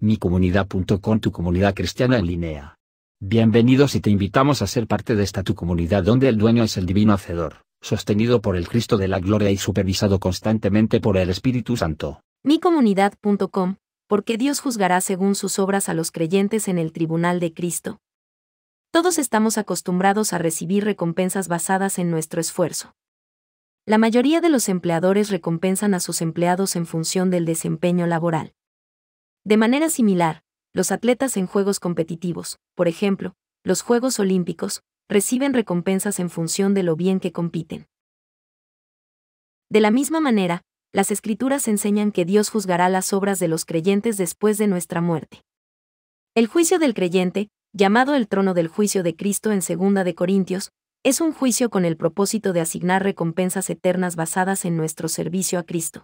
micomunidad.com tu comunidad cristiana en línea. Bienvenidos y te invitamos a ser parte de esta tu comunidad donde el dueño es el divino hacedor, sostenido por el Cristo de la gloria y supervisado constantemente por el Espíritu Santo. Micomunidad.com, porque Dios juzgará según sus obras a los creyentes en el tribunal de Cristo. Todos estamos acostumbrados a recibir recompensas basadas en nuestro esfuerzo. La mayoría de los empleadores recompensan a sus empleados en función del desempeño laboral. De manera similar, los atletas en juegos competitivos, por ejemplo, los Juegos Olímpicos, reciben recompensas en función de lo bien que compiten. De la misma manera, las escrituras enseñan que Dios juzgará las obras de los creyentes después de nuestra muerte. El juicio del creyente, llamado el trono del juicio de Cristo en 2 de Corintios, es un juicio con el propósito de asignar recompensas eternas basadas en nuestro servicio a Cristo.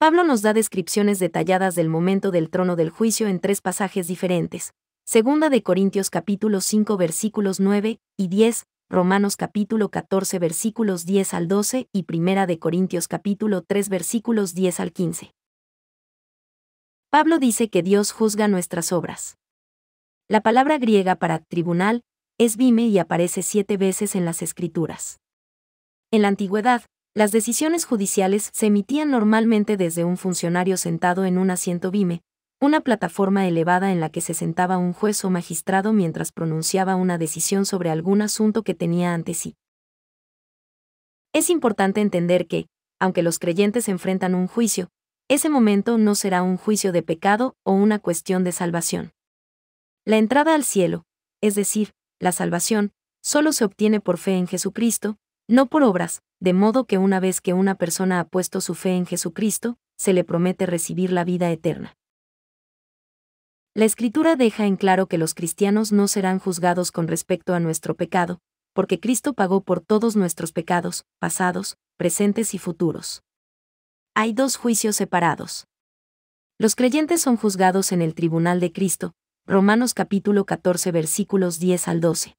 Pablo nos da descripciones detalladas del momento del trono del juicio en tres pasajes diferentes. Segunda de Corintios capítulo 5 versículos 9 y 10, Romanos capítulo 14 versículos 10 al 12 y Primera de Corintios capítulo 3 versículos 10 al 15. Pablo dice que Dios juzga nuestras obras. La palabra griega para tribunal es vime y aparece siete veces en las Escrituras. En la antigüedad, las decisiones judiciales se emitían normalmente desde un funcionario sentado en un asiento bime, una plataforma elevada en la que se sentaba un juez o magistrado mientras pronunciaba una decisión sobre algún asunto que tenía ante sí. Es importante entender que, aunque los creyentes enfrentan un juicio, ese momento no será un juicio de pecado o una cuestión de salvación. La entrada al cielo, es decir, la salvación, solo se obtiene por fe en Jesucristo, no por obras, de modo que una vez que una persona ha puesto su fe en Jesucristo, se le promete recibir la vida eterna. La Escritura deja en claro que los cristianos no serán juzgados con respecto a nuestro pecado, porque Cristo pagó por todos nuestros pecados, pasados, presentes y futuros. Hay dos juicios separados. Los creyentes son juzgados en el tribunal de Cristo, Romanos capítulo 14 versículos 10 al 12.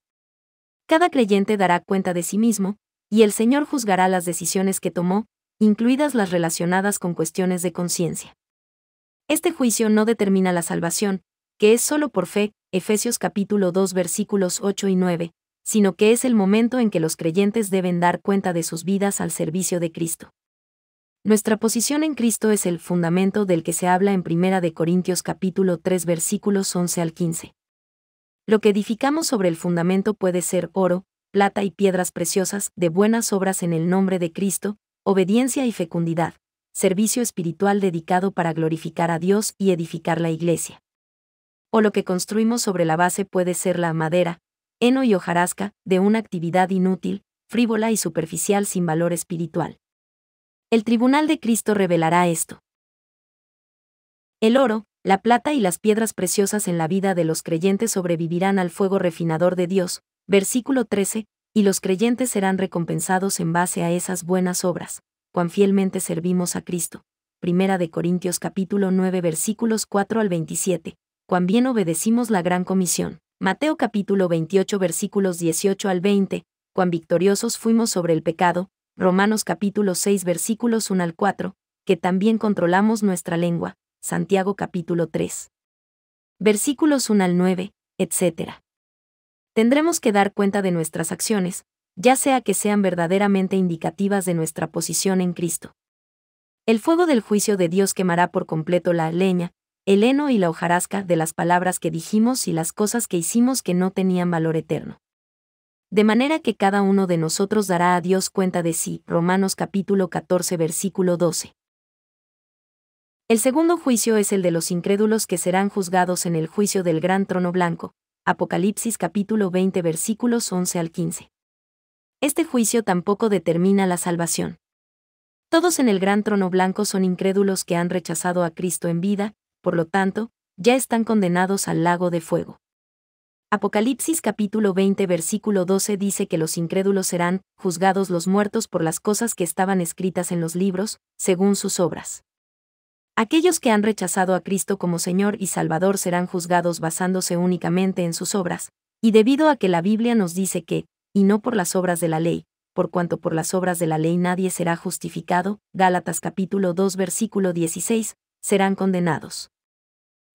Cada creyente dará cuenta de sí mismo, y el Señor juzgará las decisiones que tomó, incluidas las relacionadas con cuestiones de conciencia. Este juicio no determina la salvación, que es solo por fe, Efesios capítulo 2 versículos 8 y 9, sino que es el momento en que los creyentes deben dar cuenta de sus vidas al servicio de Cristo. Nuestra posición en Cristo es el fundamento del que se habla en 1 Corintios capítulo 3 versículos 11 al 15. Lo que edificamos sobre el fundamento puede ser oro, plata y piedras preciosas, de buenas obras en el nombre de Cristo, obediencia y fecundidad, servicio espiritual dedicado para glorificar a Dios y edificar la iglesia. O lo que construimos sobre la base puede ser la madera, heno y hojarasca, de una actividad inútil, frívola y superficial sin valor espiritual. El tribunal de Cristo revelará esto. El oro, la plata y las piedras preciosas en la vida de los creyentes sobrevivirán al fuego refinador de Dios, Versículo 13, y los creyentes serán recompensados en base a esas buenas obras, cuán fielmente servimos a Cristo. Primera de Corintios capítulo 9 versículos 4 al 27, cuán bien obedecimos la gran comisión. Mateo capítulo 28 versículos 18 al 20, cuán victoriosos fuimos sobre el pecado. Romanos capítulo 6 versículos 1 al 4, que también controlamos nuestra lengua. Santiago capítulo 3. Versículos 1 al 9, etc tendremos que dar cuenta de nuestras acciones, ya sea que sean verdaderamente indicativas de nuestra posición en Cristo. El fuego del juicio de Dios quemará por completo la leña, el heno y la hojarasca de las palabras que dijimos y las cosas que hicimos que no tenían valor eterno. De manera que cada uno de nosotros dará a Dios cuenta de sí. Romanos capítulo 14 versículo 12. El segundo juicio es el de los incrédulos que serán juzgados en el juicio del gran trono blanco, Apocalipsis capítulo 20 versículos 11 al 15. Este juicio tampoco determina la salvación. Todos en el gran trono blanco son incrédulos que han rechazado a Cristo en vida, por lo tanto, ya están condenados al lago de fuego. Apocalipsis capítulo 20 versículo 12 dice que los incrédulos serán juzgados los muertos por las cosas que estaban escritas en los libros, según sus obras. Aquellos que han rechazado a Cristo como Señor y Salvador serán juzgados basándose únicamente en sus obras, y debido a que la Biblia nos dice que, y no por las obras de la ley, por cuanto por las obras de la ley nadie será justificado, Gálatas capítulo 2 versículo 16, serán condenados.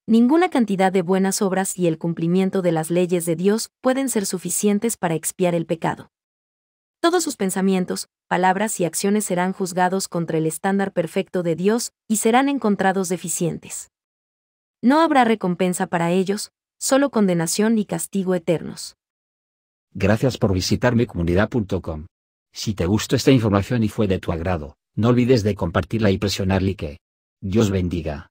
Ninguna cantidad de buenas obras y el cumplimiento de las leyes de Dios pueden ser suficientes para expiar el pecado. Todos sus pensamientos, palabras y acciones serán juzgados contra el estándar perfecto de Dios y serán encontrados deficientes. No habrá recompensa para ellos, solo condenación y castigo eternos. Gracias por visitar mi comunidad.com. Si te gustó esta información y fue de tu agrado, no olvides de compartirla y presionar like. Dios bendiga.